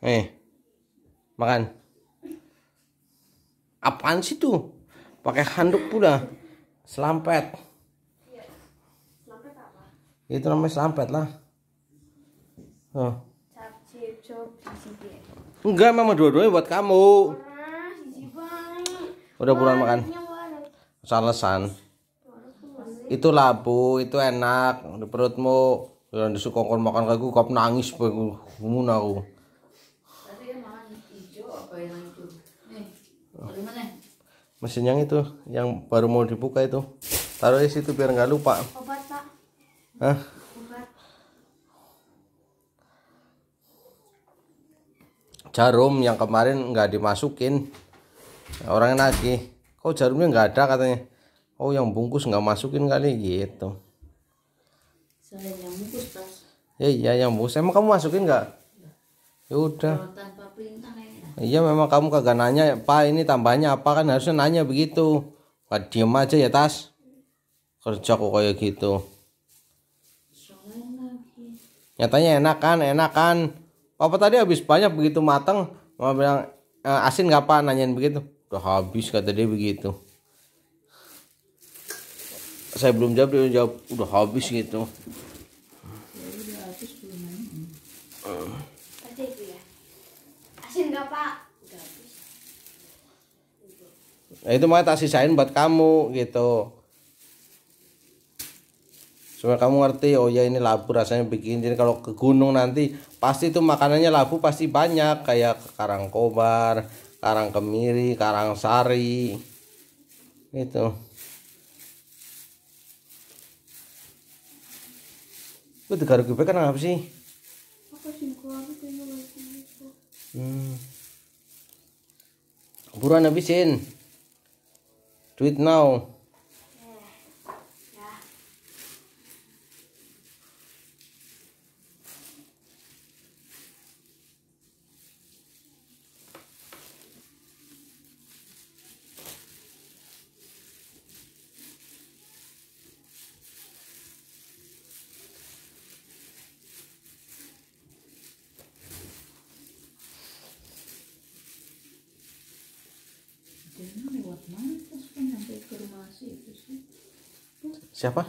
Eh, makan. Apaan sih tuh? Pakai handuk pula. Selampet. Iya, itu namanya selampet lah. Oh. Enggak, mama dua-duanya buat kamu. Udah buruan makan. Salesan. Itu labu, itu enak. Di perutmu. Jangan disukongkon makan kayak gue, kau nangis. Gue aku. mesin yang itu yang baru mau dibuka itu taruh di situ biar nggak lupa obat pak Hah? jarum yang kemarin nggak dimasukin orang lagi kok jarumnya nggak ada katanya oh yang bungkus nggak masukin kali gitu saya yang bungkus ya iya yang bungkus emang kamu masukin nggak ya udah tanpa perintah Iya memang kamu kagak nanya Pak ini tambahnya apa kan harusnya nanya begitu Pak diem aja ya tas Kerja kok kayak gitu Nyatanya enak kan enak kan Papa tadi habis banyak begitu mateng Mama bilang e, asin gak apa nanyain begitu Udah habis kata dia begitu Saya belum jawab dia jawab udah habis gitu ya udah habis belum nanya. Eh nggak pak nah, itu makanya tak sisain buat kamu gitu supaya kamu ngerti oh ya ini labu rasanya begini jadi kalau ke gunung nanti pasti itu makanannya labu pasti banyak kayak karang kobar karang kemiri karang sari itu itu garuk gue kan apa sih apa sih Hmm. Buruan habisin. tweet now. Siapa? Kan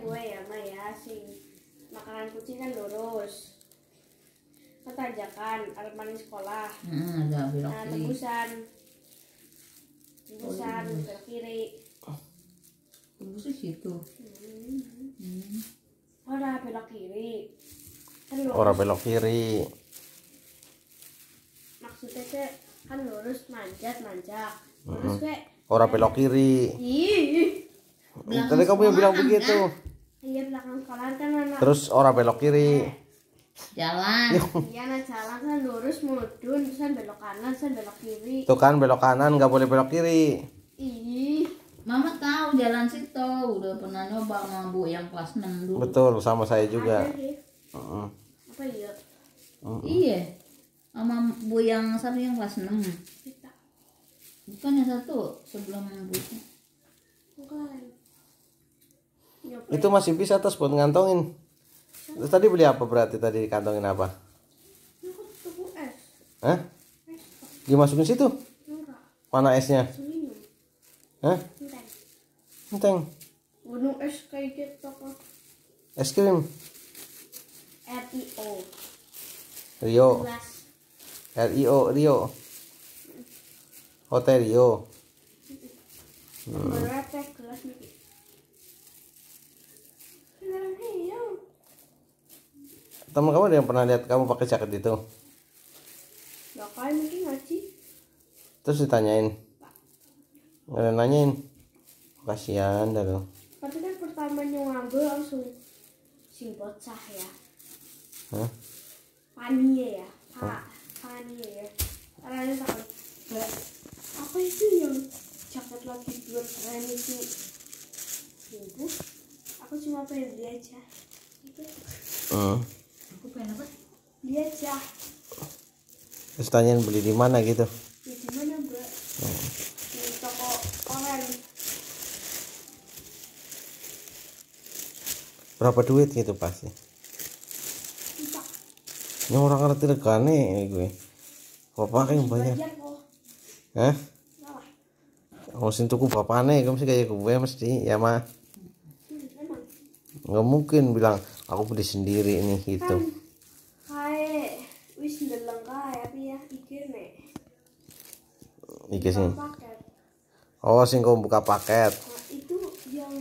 gue ya, Ma ya, si makanan kucing kan lurus ketajakan sekolah hmm, nah, oh, iya. kiri orang oh, hmm. hmm. oh, belok kiri orang belok kiri maksudnya kayak kan lurus manjat manjat terus kayak ora belok kiri tadi kamu yang bilang begitu iya belakang sekolah kan anak terus ora belok kiri jalan iya nah jalan kan lurus mudun terus kan belok kanan terus kan belok kiri tuh kan belok kanan nggak boleh belok kiri iya, Mama tahu jalan situ, udah pernah nyoba bu yang kelas 6 dulu. Betul, sama saya juga. uh -uh. Apa iya? Uh -uh. Iya sama bu yang satu yang kelas 6 ya? bukan yang satu sebelum ya, bu itu masih bisa terus buat ngantongin terus tadi beli apa berarti tadi kantongin apa Hah? dimasukin situ mana esnya Hah? Enteng. Gunung es kayak gitu Es krim. Rio. O. Rio. R I O Rio Hotel Rio hmm. teman kamu ada yang pernah lihat kamu pakai jaket itu mungkin terus ditanyain nggak ada nanyain kasihan dah lo tapi kan pertamanya ngambil langsung si bocah ya Hah? panie ya pak tangannya ya tangannya tangan apa itu yang jaket lagi buat Rani itu itu ya aku cuma pengen beli aja uh. aku pengen apa beli aja terus tanyain beli di mana gitu ya, di mana mbak hmm. di toko online berapa duit gitu pasti ini orang ngerti regane gue bapak yang banyak Hah? Ngusin tuku bapane kamu sih kayak gue mesti ya mah nggak mungkin bilang aku beli sendiri ini gitu kan, ya, Iki sing. Oh, sing kau buka paket. Nah, itu yang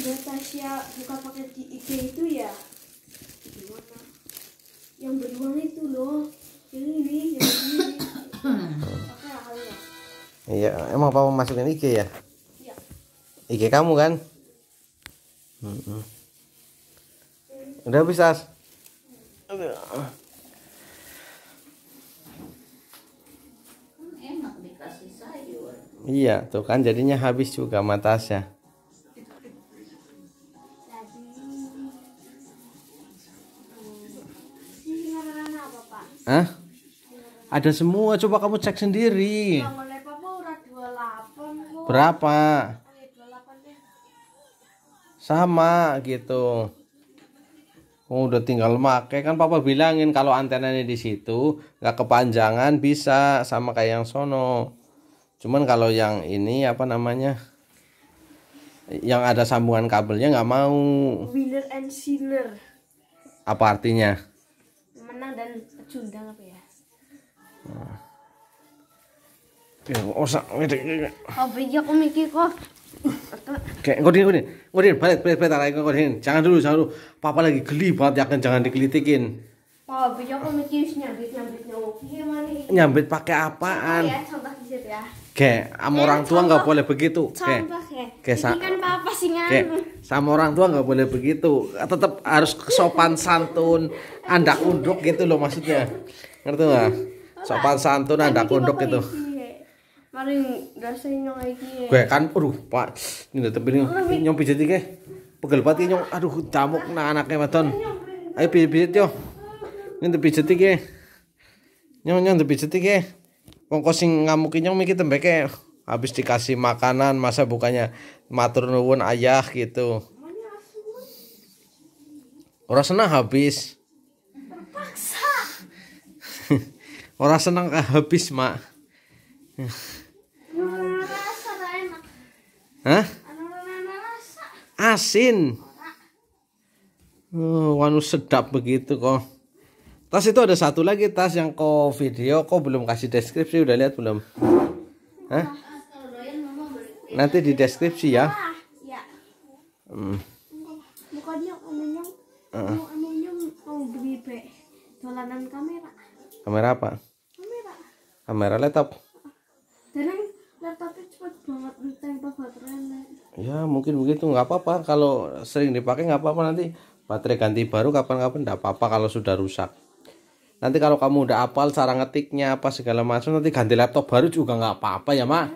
Natasha buka paket di IG itu mau papa masukin IG ya? Iya. IG kamu kan? Hmm. Udah habis As? Iya, tuh kan jadinya habis juga matasnya. Hah? Ada semua, coba kamu cek sendiri berapa sama gitu Oh, udah tinggal make kan papa bilangin kalau antenanya di situ nggak kepanjangan bisa sama kayak yang sono cuman kalau yang ini apa namanya yang ada sambungan kabelnya nggak mau winner and sinner apa artinya menang dan pecundang apa ya nah. Yang osa ngedek. Apa iya kok mikir kok. Kayak ngodin ngodin. Ngodin balik balik balik tarik ngodin. Jangan dulu jangan dulu. Papa lagi geli banget ya kan jangan dikelitikin. oh iya kok mikir nyambit nyambit nyambit. Nyambit pakai apaan? Ya contoh di situ ya. Kayak ya, ya. kan sama orang tua nggak boleh begitu. Kayak kayak kan papa sih nganu. Sama orang tua nggak boleh begitu. Tetap harus sopan santun, anda unduk gitu loh maksudnya. Ngerti nggak? Sopan santun, anda unduk gitu maring nyong lagi. Gue kan, aduh, pak, ini tepi ini nyong pijat iki. Pegel banget nyong, aduh, tamuk nah anaknya maton. Ayo pijat-pijat yo. Ini pijat iki. Nyong nyong dipijat iki. Wong sing ngamuk nyong mikir tembeke habis dikasih makanan masa bukannya matur nuwun ayah gitu. Orang senang habis. Terpaksa. Orang senang habis, Mak. Hah? Asin. Oh, wanu sedap begitu kok. Tas itu ada satu lagi tas yang kau video kok belum kasih deskripsi udah lihat belum? Hah? Nanti di deskripsi ya. ya. Hmm. Uh. Kamera apa? Kamera laptop tapi cepet banget baterainya ya mungkin begitu nggak apa-apa kalau sering dipakai nggak apa-apa nanti baterai ganti baru kapan-kapan nggak apa-apa kalau sudah rusak nanti kalau kamu udah apal cara ngetiknya apa segala macam nanti ganti laptop baru juga nggak apa-apa ya mak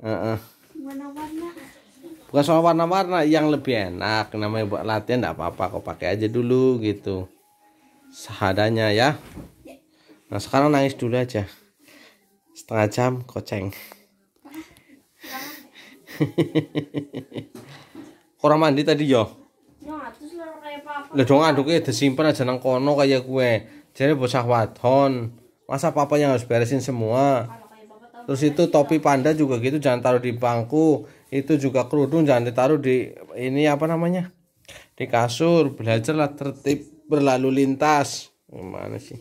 ya. warna-warna bukan soal warna-warna yang lebih enak namanya buat latihan nggak apa-apa kau pakai aja dulu gitu sehadanya ya, ya. nah sekarang nangis dulu aja setengah jam koceng Kurang mandi tadi yo. Lah dong aduknya disimpan aja nang kono kayak gue, Jadi bocah wadon. Masa papa yang harus beresin semua? Terus itu topi panda juga gitu jangan taruh di bangku. Itu juga kerudung jangan ditaruh di ini apa namanya? Di kasur. Belajarlah tertib berlalu lintas. Gimana sih?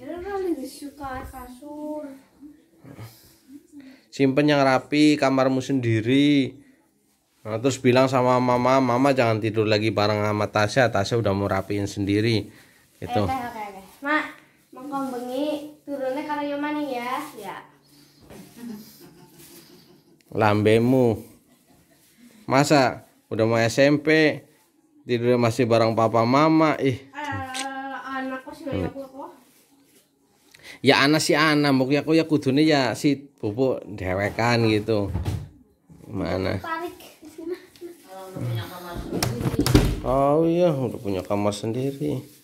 Simpen yang rapi kamarmu sendiri. Nah, terus bilang sama mama, mama jangan tidur lagi bareng sama Tasya, Tasya udah mau rapiin sendiri. itu. Eh, oke, oke, oke. Mak, mengkong bengi turunnya kalau yang mani ya. Ya. Lambemu. Masa udah mau SMP tidurnya masih bareng papa mama, ih. Eh, Anakku sih aku Ya anak si anak, mungkin aku ya nih ya si pupuk dewekan gitu. Mana? Oh iya, udah punya kamar sendiri